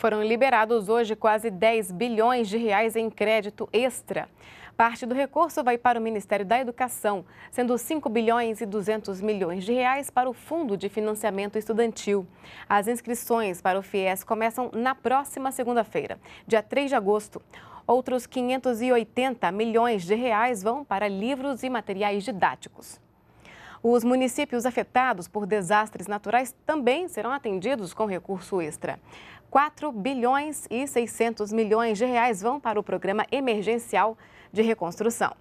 Foram liberados hoje quase 10 bilhões de reais em crédito extra. Parte do recurso vai para o Ministério da Educação, sendo 5 bilhões e 200 milhões de reais para o Fundo de Financiamento Estudantil. As inscrições para o FIES começam na próxima segunda-feira, dia 3 de agosto. Outros 580 milhões de reais vão para livros e materiais didáticos. Os municípios afetados por desastres naturais também serão atendidos com recurso extra. 4 bilhões e 600 milhões de reais vão para o programa emergencial de reconstrução.